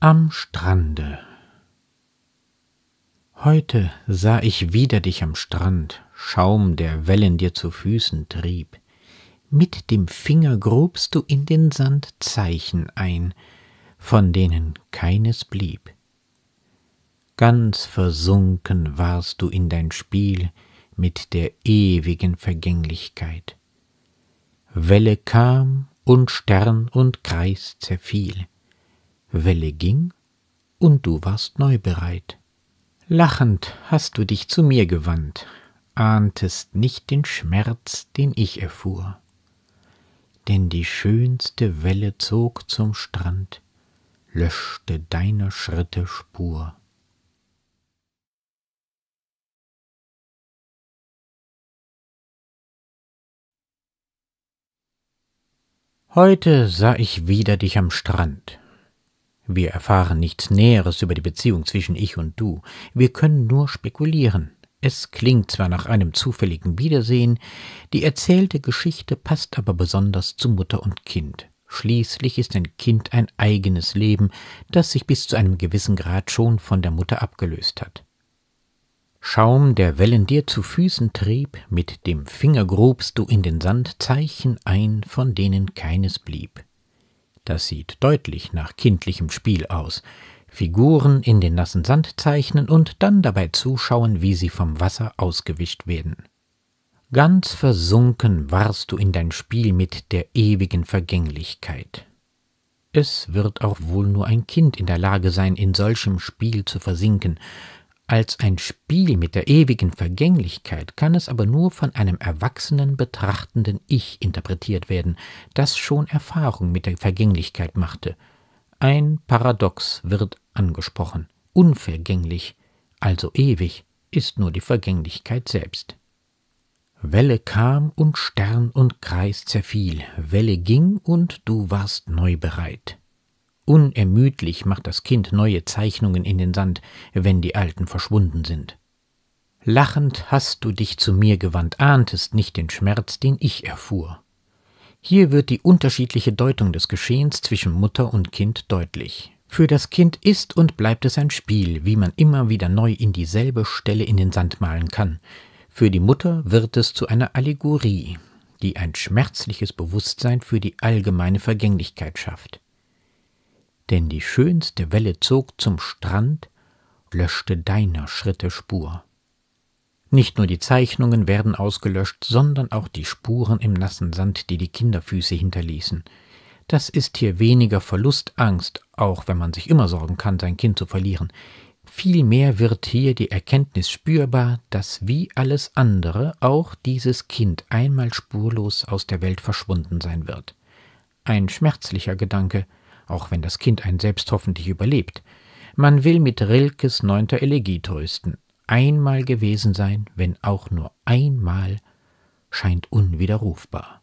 Am Strande Heute sah ich wieder dich am Strand, Schaum der Wellen dir zu Füßen trieb. Mit dem Finger grubst du in den Sand Zeichen ein, von denen keines blieb. Ganz versunken warst du in dein Spiel mit der ewigen Vergänglichkeit. Welle kam und Stern und Kreis zerfiel Welle ging, und du warst neu bereit. Lachend hast du dich zu mir gewandt, ahntest nicht den Schmerz, den ich erfuhr. Denn die schönste Welle zog zum Strand, löschte deiner Schritte Spur. Heute sah ich wieder dich am Strand, wir erfahren nichts Näheres über die Beziehung zwischen ich und du, wir können nur spekulieren. Es klingt zwar nach einem zufälligen Wiedersehen, die erzählte Geschichte passt aber besonders zu Mutter und Kind. Schließlich ist ein Kind ein eigenes Leben, das sich bis zu einem gewissen Grad schon von der Mutter abgelöst hat. Schaum, der Wellen dir zu Füßen trieb, mit dem Finger grubst du in den Sand Zeichen ein, von denen keines blieb. Das sieht deutlich nach kindlichem Spiel aus. Figuren in den nassen Sand zeichnen und dann dabei zuschauen, wie sie vom Wasser ausgewischt werden. Ganz versunken warst du in dein Spiel mit der ewigen Vergänglichkeit. Es wird auch wohl nur ein Kind in der Lage sein, in solchem Spiel zu versinken, als ein Spiel mit der ewigen Vergänglichkeit kann es aber nur von einem erwachsenen betrachtenden Ich interpretiert werden, das schon Erfahrung mit der Vergänglichkeit machte. Ein Paradox wird angesprochen. Unvergänglich, also ewig, ist nur die Vergänglichkeit selbst. Welle kam und Stern und Kreis zerfiel, Welle ging und du warst neu bereit. Unermüdlich macht das Kind neue Zeichnungen in den Sand, wenn die alten verschwunden sind. Lachend hast du dich zu mir gewandt, ahntest nicht den Schmerz, den ich erfuhr. Hier wird die unterschiedliche Deutung des Geschehens zwischen Mutter und Kind deutlich. Für das Kind ist und bleibt es ein Spiel, wie man immer wieder neu in dieselbe Stelle in den Sand malen kann. Für die Mutter wird es zu einer Allegorie, die ein schmerzliches Bewusstsein für die allgemeine Vergänglichkeit schafft denn die schönste Welle zog zum Strand, löschte deiner Schritte Spur. Nicht nur die Zeichnungen werden ausgelöscht, sondern auch die Spuren im nassen Sand, die die Kinderfüße hinterließen. Das ist hier weniger Verlustangst, auch wenn man sich immer sorgen kann, sein Kind zu verlieren. Vielmehr wird hier die Erkenntnis spürbar, dass wie alles andere auch dieses Kind einmal spurlos aus der Welt verschwunden sein wird. Ein schmerzlicher Gedanke, auch wenn das Kind einen selbst hoffentlich überlebt. Man will mit Rilkes neunter Elegie trösten. Einmal gewesen sein, wenn auch nur einmal, scheint unwiderrufbar.